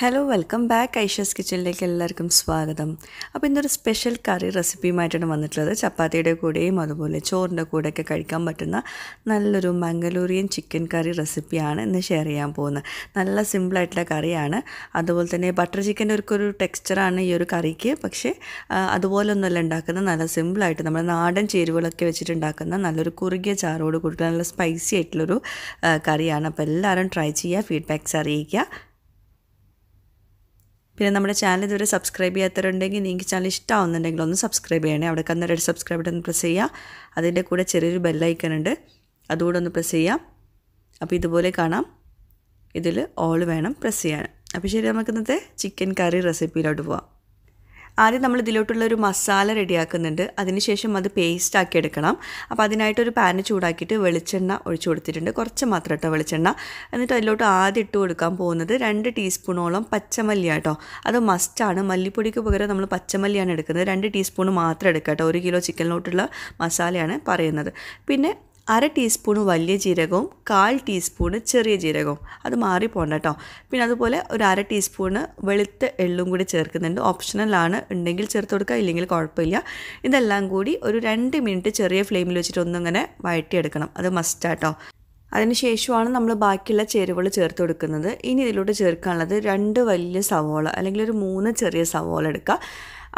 hello welcome back ഐഷസ് കിച്ചണിലേക്ക് എല്ലാവർക്കും സ്വാഗതം അപ്പോൾ ഇന്നൊരു സ്പെഷ്യൽ കറി റെസിപ്പിയുമായിട്ടാണ് വന്നിട്ടുള്ളത് ചപ്പാത്തിയുടെ കൂടെയും അതുപോലെ ചോറിൻ്റെ കൂടെയൊക്കെ കഴിക്കാൻ പറ്റുന്ന നല്ലൊരു മംഗലൂരിയൻ ചിക്കൻ കറി റെസിപ്പിയാണ് ഇന്ന് ഷെയർ ചെയ്യാൻ പോകുന്നത് നല്ല സിമ്പിളായിട്ടുള്ള കറിയാണ് അതുപോലെ തന്നെ ബട്ടർ ചിക്കൻ്റെ ഒരു ഒരു ടെക്സ്ചറാണ് ഈ ഒരു കറിക്ക് പക്ഷേ അതുപോലെ ഒന്നുമല്ല ഉണ്ടാക്കുന്നത് നല്ല സിമ്പിളായിട്ട് നമ്മുടെ നാടൻ ചേരുവകളൊക്കെ വെച്ചിട്ടുണ്ടാക്കുന്ന നല്ലൊരു കുറുകിയ ചാറോട് കൂടി നല്ല സ്പൈസി ആയിട്ടുള്ളൊരു കറിയാണ് അപ്പോൾ എല്ലാവരും ട്രൈ ചെയ്യുക ഫീഡ്ബാക്ക്സ് അറിയിക്കുക പിന്നെ നമ്മുടെ ചാനൽ ഇതുവരെ സബ്സ്ക്രൈബ് ചെയ്യാത്തവരുണ്ടെങ്കിൽ നിങ്ങൾക്ക് ചാനൽ ഇഷ്ടമാവുന്നുണ്ടെങ്കിൽ ഒന്ന് സബ്സ്ക്രൈബ് ചെയ്യണേ അവിടെ കന്ന റെഡ് സബ്സ്ക്രൈബ് ബട്ടൺ പ്രസ് ചെയ്യുക അതിൻ്റെ കൂടെ ചെറിയൊരു ബെല്ലൈക്കൺ ഉണ്ട് അതുകൂടെ ഒന്ന് പ്രസ് ചെയ്യാം അപ്പോൾ ഇതുപോലെ കാണാം ഇതിൽ ഓൾ വേണം പ്രസ് ചെയ്യാൻ അപ്പോൾ ശരി നമുക്ക് ഇന്നത്തെ ചിക്കൻ കറി റെസിപ്പിയിലോട്ട് പോവാം ആദ്യം നമ്മൾ ഇതിലോട്ടുള്ള ഒരു മസാല റെഡിയാക്കുന്നുണ്ട് അതിനുശേഷം അത് പേസ്റ്റ് ആക്കി എടുക്കണം അപ്പോൾ അതിനായിട്ടൊരു പാന് ചൂടാക്കിയിട്ട് വെളിച്ചെണ്ണ ഒഴിച്ചു കൊടുത്തിട്ടുണ്ട് കുറച്ച് മാത്രം കേട്ടോ വെളിച്ചെണ്ണ എന്നിട്ട് അതിലോട്ട് ആദ്യം ഇട്ട് കൊടുക്കാൻ പോകുന്നത് രണ്ട് ടീസ്പൂണോളം പച്ചമല്ലി കേട്ടോ അത് മസ്റ്റാണ് മല്ലിപ്പൊടിക്ക് പകരം നമ്മൾ പച്ചമല്ലിയാണ് എടുക്കുന്നത് രണ്ട് ടീസ്പൂൺ മാത്രം എടുക്കാം കേട്ടോ ഒരു കിലോ ചിക്കനിലോട്ടുള്ള മസാലയാണ് പറയുന്നത് പിന്നെ അര ടീസ്പൂൺ വലിയ ജീരകവും കാൽ ടീസ്പൂണ് ചെറിയ ജീരകവും അത് മാറിപ്പോണ്ട കേട്ടോ പിന്നെ അതുപോലെ ഒരു അര ടീസ്പൂണ് വെളുത്ത എള്ളും കൂടി ചേർക്കുന്നുണ്ട് ഓപ്ഷണലാണ് ഉണ്ടെങ്കിൽ ചേർത്ത് കൊടുക്കുക ഇല്ലെങ്കിൽ കുഴപ്പമില്ല ഇതെല്ലാം കൂടി ഒരു രണ്ട് മിനിറ്റ് ചെറിയ ഫ്ലെയിമിൽ വെച്ചിട്ട് ഒന്നിങ്ങനെ വഴറ്റിയെടുക്കണം അത് മസ്റ്റാട്ടോ അതിനുശേഷമാണ് നമ്മൾ ബാക്കിയുള്ള ചേരുവകൾ ചേർത്ത് കൊടുക്കുന്നത് ഇനി ഇതിലോട്ട് ചേർക്കാനുള്ളത് രണ്ട് വലിയ സവോള അല്ലെങ്കിൽ ഒരു മൂന്ന് ചെറിയ സവോള എടുക്കുക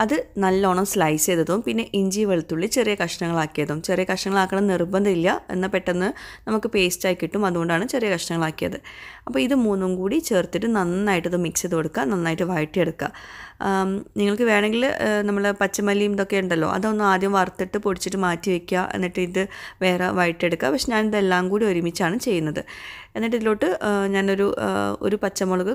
അത് നല്ലോണം സ്ലൈസ് ചെയ്തതും പിന്നെ ഇഞ്ചി വെളുത്തുള്ളി ചെറിയ കഷ്ണങ്ങളാക്കിയതും ചെറിയ കഷ്ണങ്ങളാക്കണം നിർബന്ധമില്ല എന്നാൽ പെട്ടെന്ന് നമുക്ക് പേസ്റ്റായി കിട്ടും അതുകൊണ്ടാണ് ചെറിയ കഷ്ണങ്ങളാക്കിയത് അപ്പോൾ ഇത് മൂന്നും കൂടി ചേർത്തിട്ട് നന്നായിട്ടത് മിക്സ് ചെയ്ത് കൊടുക്കുക നന്നായിട്ട് വഴറ്റിയെടുക്കുക നിങ്ങൾക്ക് വേണമെങ്കിൽ നമ്മൾ പച്ചമല്ലിയും ഇതൊക്കെ ഉണ്ടല്ലോ അതൊന്ന് ആദ്യം വറുത്തിട്ട് പൊടിച്ചിട്ട് മാറ്റി വയ്ക്കുക എന്നിട്ട് ഇത് വേറെ വയറ്റെടുക്കുക പക്ഷെ ഞാനിതെല്ലാം കൂടി ഒരുമിച്ചാണ് ചെയ്യുന്നത് എന്നിട്ട് ഇതിലോട്ട് ഞാനൊരു ഒരു പച്ചമുളക്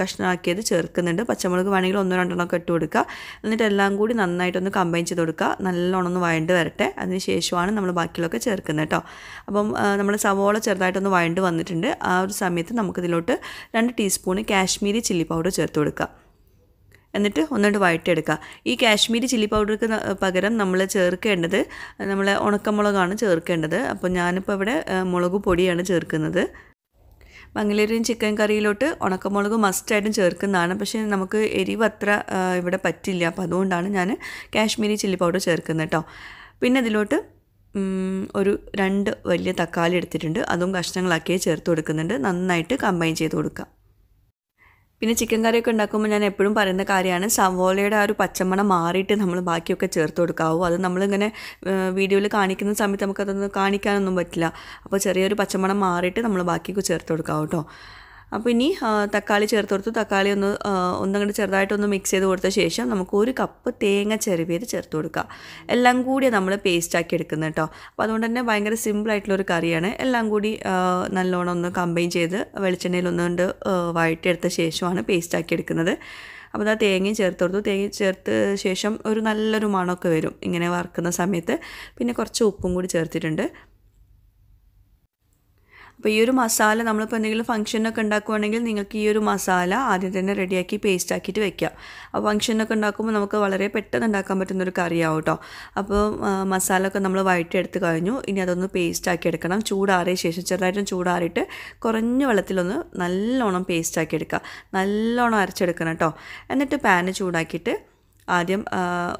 കഷ്ണമാക്കിയത് ചേർക്കുന്നുണ്ട് പച്ചമുളക് വേണമെങ്കിൽ ഒന്നോ രണ്ടെണ്ണമൊക്കെ ഇട്ട് കൊടുക്കുക എന്നിട്ട് എല്ലാം കൂടി നന്നായിട്ടൊന്ന് കമ്പൈൻ ചെയ്ത് കൊടുക്കുക നല്ലോണം ഒന്ന് വഴണ്ട് വരട്ടെ അതിന് ശേഷമാണ് നമ്മൾ ബാക്കിയുള്ളതൊക്കെ ചേർക്കുന്നത് കേട്ടോ അപ്പം നമ്മൾ സവോള ചെറുതായിട്ടൊന്ന് വഴണ്ട് വന്നിട്ടുണ്ട് ആ ഒരു സമയത്ത് നമുക്കിതിലോട്ട് രണ്ട് ടീസ്പൂൺ കാശ്മീരി ചില്ലി പൗഡർ ചേർത്ത് കൊടുക്കുക എന്നിട്ട് ഒന്നുകൊണ്ട് വഴറ്റിയെടുക്കുക ഈ കാശ്മീരി ചില്ലി പൗഡർക്ക് പകരം നമ്മൾ ചേർക്കേണ്ടത് നമ്മൾ ഉണക്കമുളകാണ് ചേർക്കേണ്ടത് അപ്പോൾ ഞാനിപ്പോൾ ഇവിടെ മുളക് പൊടിയാണ് ചേർക്കുന്നത് മംഗലേരിയൻ ചിക്കൻ കറിയിലോട്ട് ഉണക്കമുളക് മസ്റ്റായിട്ടും ചേർക്കുന്നതാണ് പക്ഷേ നമുക്ക് എരിവ് അത്ര ഇവിടെ പറ്റില്ല അപ്പോൾ അതുകൊണ്ടാണ് ഞാൻ കാശ്മീരി ചില്ലി പൗഡർ ചേർക്കുന്നത് കേട്ടോ പിന്നെ അതിലോട്ട് ഒരു രണ്ട് വലിയ തക്കാളി എടുത്തിട്ടുണ്ട് അതും കഷ്ണങ്ങളാക്കിയേ ചേർത്ത് കൊടുക്കുന്നുണ്ട് നന്നായിട്ട് കമ്പൈൻ ചെയ്ത് കൊടുക്കുക പിന്നെ ചിക്കൻ കറിയൊക്കെ ഉണ്ടാക്കുമ്പോൾ ഞാൻ എപ്പോഴും പറയുന്ന കാര്യമാണ് സവോളയുടെ ആ ഒരു പച്ചമണം മാറിയിട്ട് നമ്മൾ ബാക്കിയൊക്കെ ചേർത്ത് കൊടുക്കാവൂ അത് നമ്മളിങ്ങനെ വീഡിയോയിൽ കാണിക്കുന്ന സമയത്ത് നമുക്കതൊന്നും കാണിക്കാനൊന്നും പറ്റില്ല അപ്പോൾ ചെറിയൊരു പച്ചമണം മാറിയിട്ട് നമ്മൾ ബാക്കിയൊക്കെ ചേർത്ത് കൊടുക്കാവൂ കേട്ടോ അപ്പോൾ ഇനി തക്കാളി ചേർത്ത് കൊടുത്തു തക്കാളി ഒന്ന് ഒന്നങ്ങോട്ട് ചെറുതായിട്ടൊന്ന് മിക്സ് ചെയ്ത് കൊടുത്ത ശേഷം നമുക്ക് ഒരു കപ്പ് തേങ്ങ ചെരുവിയത് ചേർത്ത് കൊടുക്കുക എല്ലാം കൂടി നമ്മൾ പേസ്റ്റാക്കി എടുക്കുന്നത് കേട്ടോ അപ്പോൾ അതുകൊണ്ട് തന്നെ ഭയങ്കര സിമ്പിളായിട്ടുള്ളൊരു കറിയാണ് എല്ലാം കൂടി നല്ലോണം ഒന്ന് കമ്പൈൻ ചെയ്ത് വെളിച്ചെണ്ണയിൽ ഒന്നുകൊണ്ട് വഴറ്റിയെടുത്ത ശേഷമാണ് പേസ്റ്റാക്കി എടുക്കുന്നത് അപ്പോൾ ആ തേങ്ങയും ചേർത്ത് കൊടുത്തു തേങ്ങ ചേർത്ത് ശേഷം ഒരു നല്ലൊരു മണമൊക്കെ വരും ഇങ്ങനെ വറുക്കുന്ന സമയത്ത് പിന്നെ കുറച്ച് ഉപ്പും കൂടി ചേർത്തിട്ടുണ്ട് അപ്പോൾ ഈ ഒരു മസാല നമ്മളിപ്പോൾ എന്തെങ്കിലും ഫംഗ്ഷനൊക്കെ ഉണ്ടാക്കുവാണെങ്കിൽ നിങ്ങൾക്ക് ഈ ഒരു മസാല ആദ്യം തന്നെ റെഡിയാക്കി പേസ്റ്റ് ആക്കിയിട്ട് വെക്കാം അപ്പോൾ ഫംഗ്ഷനൊക്കെ ഉണ്ടാക്കുമ്പോൾ നമുക്ക് വളരെ പെട്ടെന്ന് ഉണ്ടാക്കാൻ പറ്റുന്ന ഒരു കറിയാവും കേട്ടോ അപ്പോൾ മസാല ഒക്കെ നമ്മൾ വഴറ്റിയെടുത്ത് കഴിഞ്ഞു ഇനി അതൊന്ന് പേസ്റ്റ് ആക്കി എടുക്കണം ചൂടാറിയ ശേഷം ചെറുതായിട്ടും ചൂടാറിയിട്ട് കുറഞ്ഞ വെള്ളത്തിലൊന്ന് നല്ലോണം പേസ്റ്റ് ആക്കി എടുക്കുക നല്ലോണം അരച്ചെടുക്കണം കേട്ടോ എന്നിട്ട് പാന് ചൂടാക്കിയിട്ട് ആദ്യം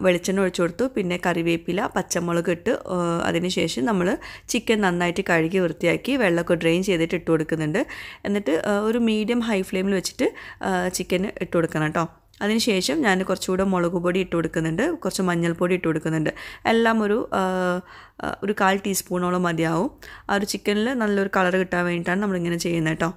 വെളിച്ചെണ്ണ ഒഴിച്ചു കൊടുത്തു പിന്നെ കറിവേപ്പില പച്ചമുളക് ഇട്ട് അതിനുശേഷം നമ്മൾ ചിക്കൻ നന്നായിട്ട് കഴുകി വൃത്തിയാക്കി വെള്ളമൊക്കെ ഡ്രെയിൻ ചെയ്തിട്ട് ഇട്ട് കൊടുക്കുന്നുണ്ട് എന്നിട്ട് ഒരു മീഡിയം ഹൈ ഫ്ലെയിമിൽ വെച്ചിട്ട് ചിക്കൻ ഇട്ട് കൊടുക്കണം കേട്ടോ അതിനുശേഷം ഞാൻ കുറച്ചുകൂടെ മുളക് പൊടി ഇട്ട് കൊടുക്കുന്നുണ്ട് കുറച്ച് മഞ്ഞൾപ്പൊടി ഇട്ട് കൊടുക്കുന്നുണ്ട് എല്ലാം ഒരു ഒരു കാൽ ടീസ്പൂണോളം മതിയാവും ആ ഒരു ചിക്കനിൽ നല്ലൊരു കളർ കിട്ടാൻ വേണ്ടിയിട്ടാണ് നമ്മളിങ്ങനെ ചെയ്യുന്നത് കേട്ടോ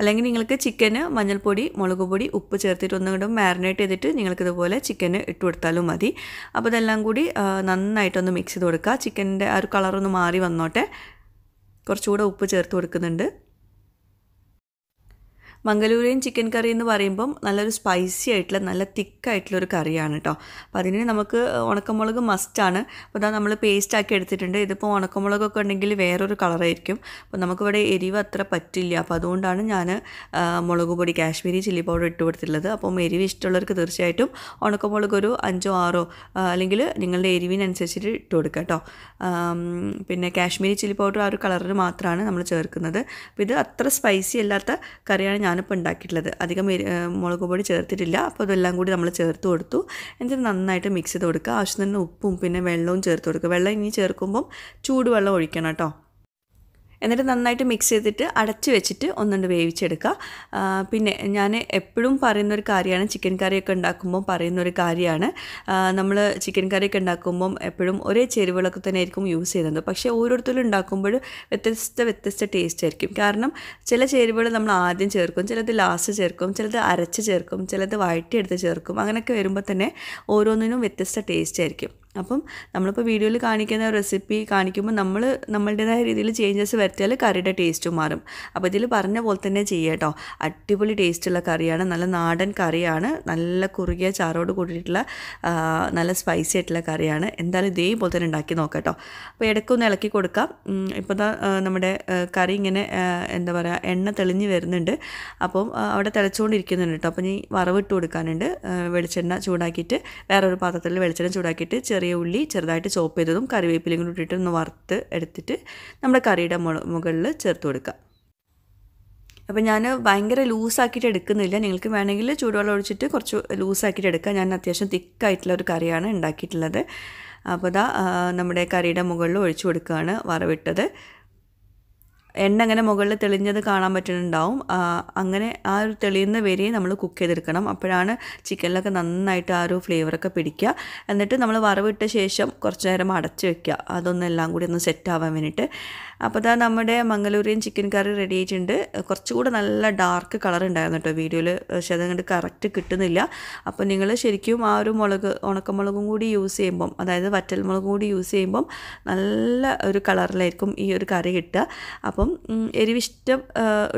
അല്ലെങ്കിൽ നിങ്ങൾക്ക് ചിക്കന് മഞ്ഞൾപ്പൊടി മുളക് പൊടി ഉപ്പ് ചേർത്തിട്ട് ഒന്നും കൂടെ മാരിനേറ്റ് ചെയ്തിട്ട് നിങ്ങൾക്കിതുപോലെ ചിക്കന് ഇട്ട് കൊടുത്താലും മതി അപ്പോൾ ഇതെല്ലാം കൂടി നന്നായിട്ടൊന്ന് മിക്സ് ചെയ്ത് കൊടുക്കുക ചിക്കൻ്റെ ആ ഒരു കളറൊന്ന് മാറി വന്നോട്ടെ കുറച്ചുകൂടെ ഉപ്പ് ചേർത്ത് കൊടുക്കുന്നുണ്ട് മംഗലൂരിയൻ ചിക്കൻ കറി എന്ന് പറയുമ്പം നല്ലൊരു സ്പൈസി ആയിട്ടുള്ള നല്ല തിക്കായിട്ടുള്ളൊരു കറിയാണ് കേട്ടോ അപ്പോൾ അതിന് നമുക്ക് ഉണക്കമുളക് മസ്റ്റാണ് അപ്പോൾ ഇതാ നമ്മൾ പേസ്റ്റാക്കി എടുത്തിട്ടുണ്ട് ഇതിപ്പോൾ ഉണക്കമുളകൊക്കെ ഉണ്ടെങ്കിൽ വേറൊരു കളറായിരിക്കും അപ്പോൾ നമുക്കിവിടെ എരിവ് അത്ര പറ്റില്ല അപ്പോൾ അതുകൊണ്ടാണ് ഞാൻ മുളക് പൊടി കാശ്മീരി ചില്ലി പൗഡർ ഇട്ട് കൊടുത്തിട്ടുള്ളത് അപ്പം എരിവ് ഇഷ്ടമുള്ളവർക്ക് തീർച്ചയായിട്ടും ഉണക്കമുളക് ഒരു അഞ്ചോ ആറോ അല്ലെങ്കിൽ നിങ്ങളുടെ എരിവിനനുസരിച്ചിട്ട് ഇട്ട് കൊടുക്കുക കേട്ടോ പിന്നെ കാശ്മീരി ചില്ലി പൗഡർ ആ ഒരു കളറിന് മാത്രമാണ് നമ്മൾ ചേർക്കുന്നത് അപ്പോൾ ഇത് അത്ര സ്പൈസി അല്ലാത്ത കറിയാണ് ഞാനിപ്പോൾ ഉണ്ടാക്കിയിട്ടുള്ളത് അധികം മുളക് പൊടി ചേർത്തിട്ടില്ല അപ്പോൾ അതെല്ലാം കൂടി നമ്മൾ ചേർത്ത് കൊടുത്തു എന്നിട്ട് നന്നായിട്ട് മിക്സ് ചെയ്ത് കൊടുക്കുക ആവശ്യത്തിന് ഉപ്പും പിന്നെ വെള്ളവും ചേർത്ത് കൊടുക്കുക വെള്ളം ഇനി ചേർക്കുമ്പം ചൂടുവെള്ളം ഒഴിക്കണം കേട്ടോ എന്നിട്ട് നന്നായിട്ട് മിക്സ് ചെയ്തിട്ട് അടച്ച് വെച്ചിട്ട് ഒന്നുകൊണ്ട് വേവിച്ചെടുക്കുക പിന്നെ ഞാൻ എപ്പോഴും പറയുന്നൊരു കാര്യമാണ് ചിക്കൻ കറിയൊക്കെ ഉണ്ടാക്കുമ്പോൾ പറയുന്നൊരു കാര്യമാണ് നമ്മൾ ചിക്കൻ കറിയൊക്കെ ഉണ്ടാക്കുമ്പം എപ്പോഴും ഒരേ ചേരുവകളൊക്കെ തന്നെ ആയിരിക്കും യൂസ് ചെയ്യുന്നത് പക്ഷേ ഓരോരുത്തരും ഉണ്ടാക്കുമ്പോൾ വ്യത്യസ്ത വ്യത്യസ്ത ടേസ്റ്റ് ആയിരിക്കും കാരണം ചില ചേരുവകൾ നമ്മൾ ആദ്യം ചേർക്കും ചിലത് ലാസ്റ്റ് ചേർക്കും ചിലത് അരച്ച് ചേർക്കും ചിലത് വഴറ്റിയെടുത്ത് ചേർക്കും അങ്ങനെയൊക്കെ വരുമ്പോൾ തന്നെ ഓരോന്നിനും വ്യത്യസ്ത ടേസ്റ്റ് ആയിരിക്കും അപ്പം നമ്മളിപ്പോൾ വീഡിയോയിൽ കാണിക്കുന്ന റെസിപ്പി കാണിക്കുമ്പോൾ നമ്മൾ നമ്മളുടേതായ രീതിയിൽ ചേഞ്ചസ് വരുത്തിയാൽ കറിയുടെ ടേസ്റ്റ് മാറും അപ്പോൾ ഇതിൽ പറഞ്ഞ പോലെ തന്നെ ചെയ്യുക അടിപൊളി ടേസ്റ്റുള്ള കറിയാണ് നല്ല നാടൻ കറിയാണ് നല്ല കുറുകിയ ചാറോട് കൂടിയിട്ടുള്ള നല്ല സ്പൈസി ആയിട്ടുള്ള കറിയാണ് എന്തായാലും ഇതേപോലെ തന്നെ ഉണ്ടാക്കി നോക്കാം അപ്പോൾ ഇടയ്ക്കൊന്ന് ഇളക്കി കൊടുക്കാം ഇപ്പോൾ നമ്മുടെ കറി ഇങ്ങനെ എന്താ പറയുക എണ്ണ തെളിഞ്ഞ് വരുന്നുണ്ട് അപ്പം അവിടെ തിളച്ചുകൊണ്ടിരിക്കുന്നുണ്ട് കേട്ടോ അപ്പോൾ ഇനി വറവിട്ട് കൊടുക്കാനുണ്ട് വെളിച്ചെണ്ണ ചൂടാക്കിയിട്ട് വേറൊരു പാത്രത്തിൽ വെളിച്ചെണ്ണ ചൂടാക്കിയിട്ട് ചെറിയ ചെറിയ ഉള്ളി ചെറുതായിട്ട് ചോപ്പ് ചെയ്തതും കറിവേപ്പിലയും കൂടി ഇട്ടിട്ട് ഒന്ന് വറുത്ത് എടുത്തിട്ട് നമ്മുടെ കറിയുടെ മുകളിൽ ചേർത്ത് കൊടുക്കുക അപ്പോൾ ഞാൻ ഭയങ്കര ലൂസാക്കിയിട്ട് എടുക്കുന്നില്ല നിങ്ങൾക്ക് വേണമെങ്കിൽ ചൂടുവെള്ളം ഒഴിച്ചിട്ട് കുറച്ച് ലൂസാക്കിയിട്ട് എടുക്കുക ഞാൻ അത്യാവശ്യം തിക്കായിട്ടുള്ള ഒരു കറിയാണ് ഉണ്ടാക്കിയിട്ടുള്ളത് അപ്പോൾ അതാ നമ്മുടെ കറിയുടെ മുകളിൽ ഒഴിച്ചു കൊടുക്കുകയാണ് വറവിട്ടത് എണ്ണ അങ്ങനെ മുകളിൽ തെളിഞ്ഞത് കാണാൻ പറ്റുന്നുണ്ടാവും അങ്ങനെ ആ ഒരു തെളിയുന്ന വരെയും നമ്മൾ കുക്ക് ചെയ്തെടുക്കണം അപ്പോഴാണ് ചിക്കനിലൊക്കെ നന്നായിട്ട് ആ ഒരു ഫ്ലേവറൊക്കെ പിടിക്കുക എന്നിട്ട് നമ്മൾ വറവിട്ട ശേഷം കുറച്ച് നേരം അടച്ചു വെക്കുക അതൊന്നെല്ലാം കൂടി ഒന്ന് സെറ്റ് ആവാൻ വേണ്ടിയിട്ട് അപ്പോൾ ഇതാ നമ്മുടെ മംഗലൂരിയൻ ചിക്കൻ കറി റെഡി ആയിട്ടുണ്ട് കുറച്ചുകൂടെ നല്ല ഡാർക്ക് കളർ ഉണ്ടായിരുന്നു കേട്ടോ വീഡിയോയിൽ പക്ഷെ അതങ്ങോട്ട് കറക്റ്റ് കിട്ടുന്നില്ല അപ്പോൾ നിങ്ങൾ ശരിക്കും ആ ഒരു മുളക് ഉണക്കമുളകും കൂടി യൂസ് ചെയ്യുമ്പം അതായത് മുളകും കൂടി യൂസ് ചെയ്യുമ്പം നല്ല ഒരു കളറിലായിരിക്കും ഈ ഒരു കറി കിട്ടുക അപ്പം അപ്പം എരിവിഷ്ടം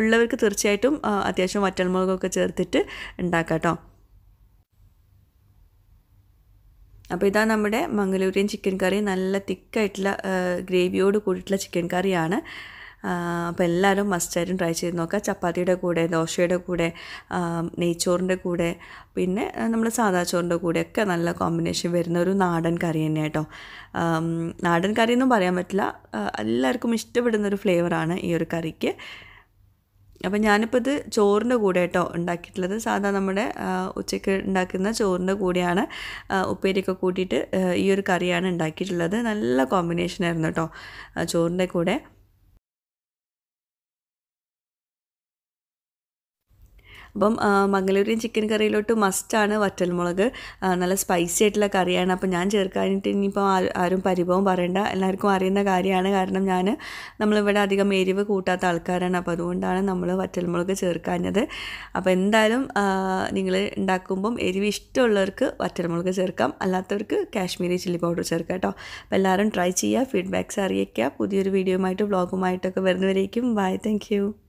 ഉള്ളവർക്ക് തീർച്ചയായിട്ടും അത്യാവശ്യം വറ്റൽമുളകൊക്കെ ചേർത്തിട്ട് ഉണ്ടാക്കാം കേട്ടോ അപ്പോൾ ഇതാ നമ്മുടെ മംഗലൂരിയൻ ചിക്കൻ കറി നല്ല തിക്കായിട്ടുള്ള ഗ്രേവിയോട് കൂടിയിട്ടുള്ള ചിക്കൻ കറിയാണ് അപ്പോൾ എല്ലാവരും മസ്റ്റായിട്ടും ട്രൈ ചെയ്ത് നോക്കുക ചപ്പാത്തിയുടെ കൂടെ ദോശയുടെ കൂടെ നെയ്ച്ചോറിൻ്റെ കൂടെ പിന്നെ നമ്മൾ സാധാ ചോറിൻ്റെ കൂടെയൊക്കെ നല്ല കോമ്പിനേഷൻ വരുന്ന ഒരു നാടൻ കറി തന്നെ കേട്ടോ നാടൻ കറി എന്നും പറയാൻ പറ്റില്ല എല്ലാവർക്കും ഇഷ്ടപ്പെടുന്ന ഒരു ഫ്ലേവറാണ് ഈ ഒരു കറിക്ക് അപ്പം ഞാനിപ്പോൾ ഇത് ചോറിൻ്റെ കൂടെ കേട്ടോ ഉണ്ടാക്കിയിട്ടുള്ളത് സാധാ നമ്മുടെ ഉച്ചയ്ക്ക് ഉണ്ടാക്കുന്ന ചോറിൻ്റെ കൂടെയാണ് ഉപ്പേരിയൊക്കെ കൂട്ടിയിട്ട് ഈ ഒരു കറിയാണ് ഉണ്ടാക്കിയിട്ടുള്ളത് നല്ല കോമ്പിനേഷൻ ആയിരുന്നു കേട്ടോ ചോറിൻ്റെ കൂടെ അപ്പം മംഗലൂരിയൻ ചിക്കൻ കറിയിലോട്ട് മസ്റ്റാണ് വറ്റൽമുളക് നല്ല സ്പൈസി ആയിട്ടുള്ള കറിയാണ് അപ്പോൾ ഞാൻ ചേർക്കാനായിട്ട് ഇനിയിപ്പോൾ ആരും പരിഭവം പറയണ്ട എല്ലാവർക്കും അറിയുന്ന കാര്യമാണ് കാരണം ഞാൻ നമ്മളിവിടെ അധികം എരിവ് കൂട്ടാത്ത ആൾക്കാരാണ് അപ്പോൾ അതുകൊണ്ടാണ് നമ്മൾ വറ്റൽമുളക് ചേർക്കാഞ്ഞത് അപ്പോൾ എന്തായാലും നിങ്ങൾ ഉണ്ടാക്കുമ്പം എരിവ് ഇഷ്ടമുള്ളവർക്ക് വറ്റൽമുളക് ചേർക്കാം അല്ലാത്തവർക്ക് കാശ്മീരി ചില്ലി പൗഡർ ചേർക്കാം കേട്ടോ അപ്പോൾ എല്ലാവരും ട്രൈ ചെയ്യുക ഫീഡ്ബാക്ക്സ് അറിയിക്കുക പുതിയൊരു വീഡിയോയുമായിട്ട് വ്ളോഗുമായിട്ടൊക്കെ വരുന്നവരേക്കും ബൈ താങ്ക്